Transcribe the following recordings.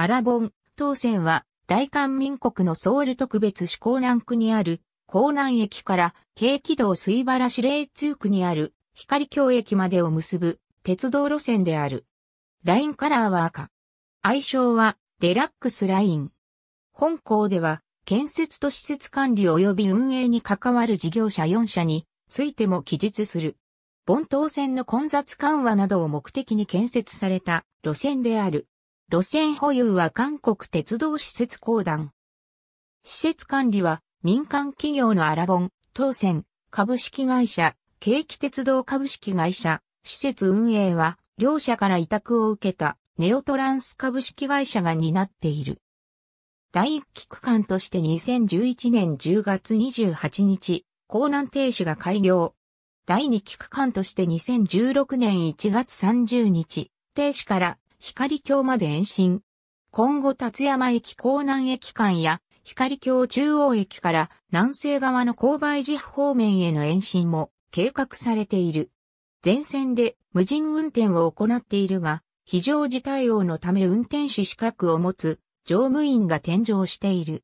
アラボン、当線は、大韓民国のソウル特別市港南区にある、江南駅から、京気道水原市霊通区にある、光京駅までを結ぶ、鉄道路線である。ラインカラーは赤。愛称は、デラックスライン。本校では、建設と施設管理及び運営に関わる事業者4社についても記述する。本島線の混雑緩和などを目的に建設された路線である。路線保有は韓国鉄道施設公団。施設管理は民間企業のアラボン、当選、株式会社、景気鉄道株式会社、施設運営は両社から委託を受けたネオトランス株式会社が担っている。第一期区間として2011年10月28日、港南停止が開業。第二期区間として2016年1月30日、停止から光橋まで延伸。今後達山駅港南駅間や光橋中央駅から南西側の勾配寺方面への延伸も計画されている。全線で無人運転を行っているが、非常事態応のため運転士資格を持つ乗務員が添乗している。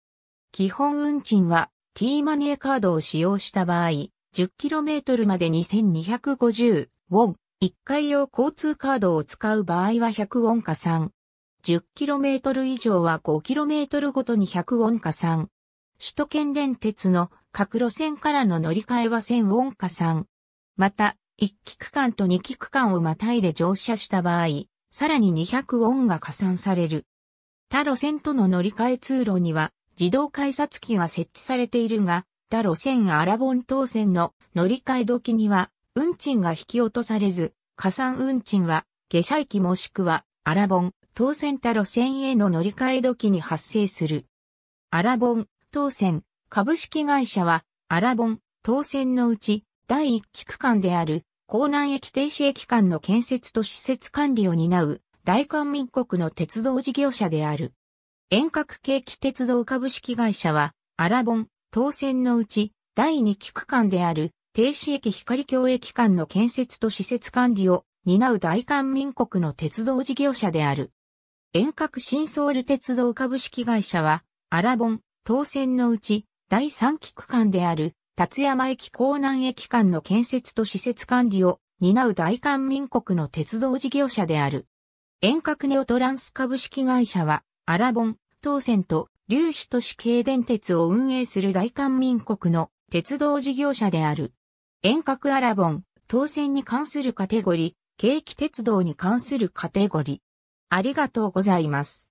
基本運賃は T マネーカードを使用した場合、10km まで2250ウォン、一回用交通カードを使う場合は100ウォン加算。10km 以上は 5km ごとに100ウォン加算。首都圏電鉄の各路線からの乗り換えは1000ウォン加算。また、1期区間と2期区間をまたいで乗車した場合、さらに200ウォンが加算される。他路線との乗り換え通路には自動改札機が設置されているが、他路線アラボン東線の乗り換え時には運賃が引き落とされず、加算運賃は、下車駅もしくは、アラボン、当選た路線への乗り換え時に発生する。アラボン、当選、株式会社は、アラボン、当選のうち、第1期区間である、港南駅停止駅間の建設と施設管理を担う、大韓民国の鉄道事業者である。遠隔景気鉄道株式会社は、アラボン、当選のうち、第2期区間である、停止駅光橋駅間の建設と施設管理を担う大韓民国の鉄道事業者である。遠隔新ソウル鉄道株式会社は、アラボン、東選のうち、第3期区間である、達山駅港南駅間の建設と施設管理を担う大韓民国の鉄道事業者である。遠隔ネオトランス株式会社は、アラボン、東選と、竜飛都市系電鉄を運営する大韓民国の鉄道事業者である。遠隔アラボン、当選に関するカテゴリー、景気鉄道に関するカテゴリー。ありがとうございます。